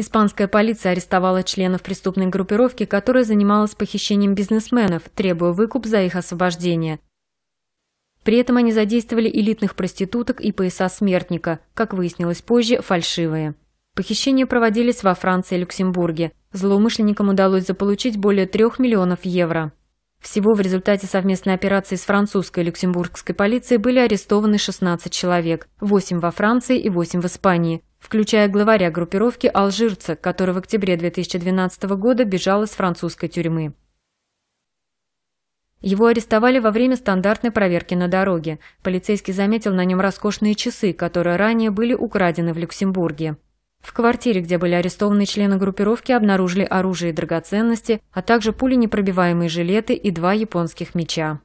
Испанская полиция арестовала членов преступной группировки, которая занималась похищением бизнесменов, требуя выкуп за их освобождение. При этом они задействовали элитных проституток и пояса смертника, как выяснилось позже, фальшивые. Похищения проводились во Франции и Люксембурге. Злоумышленникам удалось заполучить более 3 миллионов евро. Всего в результате совместной операции с французской и люксембургской полицией были арестованы 16 человек, 8 во Франции и 8 в Испании включая главаря группировки алжирца, который в октябре 2012 года бежал из французской тюрьмы. Его арестовали во время стандартной проверки на дороге. Полицейский заметил на нем роскошные часы, которые ранее были украдены в Люксембурге. В квартире, где были арестованы члены группировки, обнаружили оружие и драгоценности, а также пули непробиваемые жилеты и два японских меча.